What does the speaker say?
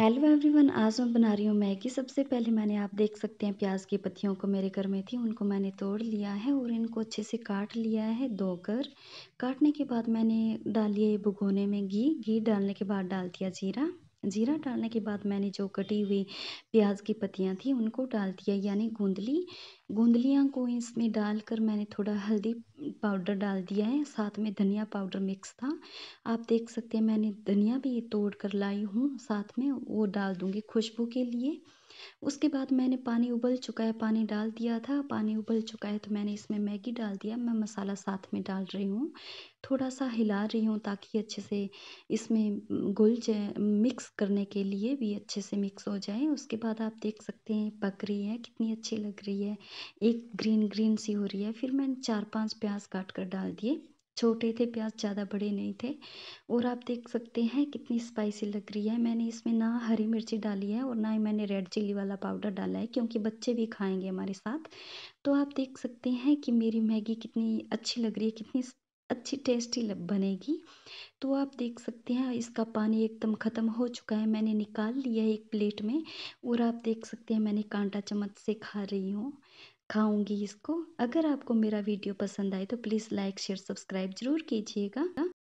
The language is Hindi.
हेलो एवरीवन आज मैं बना रही हूँ मैगी सबसे पहले मैंने आप देख सकते हैं प्याज की पत्तियों को मेरे घर में थी उनको मैंने तोड़ लिया है और इनको अच्छे से काट लिया है धोकर काटने के बाद मैंने डाली है भुगोने में घी घी डालने के बाद डाल दिया जीरा जीरा डालने के बाद मैंने जो कटी हुई प्याज की पत्तियाँ थी उनको डाल दिया यानी गूंदली गूंदलियाँ को इसमें डालकर मैंने थोड़ा हल्दी पाउडर डाल दिया है साथ में धनिया पाउडर मिक्स था आप देख सकते हैं मैंने धनिया भी तोड़ कर लाई हूँ साथ में वो डाल दूँगी खुशबू के लिए उसके बाद मैंने पानी उबल चुका है पानी डाल दिया था पानी उबल चुका है तो मैंने इसमें मैगी डाल दिया मैं मसाला साथ में डाल रही हूँ थोड़ा सा हिला रही हूँ ताकि अच्छे से इसमें घुल जाए मिक्स करने के लिए भी अच्छे से मिक्स हो जाए उसके बाद आप देख सकते हैं पक रही है कितनी अच्छी लग रही है एक ग्रीन ग्रीन सी हो रही है फिर मैंने चार पाँच प्याज काट कर डाल दिए छोटे थे प्याज ज़्यादा बड़े नहीं थे और आप देख सकते हैं कितनी स्पाइसी लग रही है मैंने इसमें ना हरी मिर्ची डाली है और ना ही मैंने रेड चिली वाला पाउडर डाला है क्योंकि बच्चे भी खाएंगे हमारे साथ तो आप देख सकते हैं कि मेरी मैगी कितनी अच्छी लग रही है कितनी अच्छी टेस्टी बनेगी तो आप देख सकते हैं इसका पानी एकदम ख़त्म हो चुका है मैंने निकाल लिया है एक प्लेट में और आप देख सकते हैं मैंने कांटा चम्मच से खा रही हूँ खाऊंगी इसको अगर आपको मेरा वीडियो पसंद आए तो प्लीज़ लाइक शेयर सब्सक्राइब जरूर कीजिएगा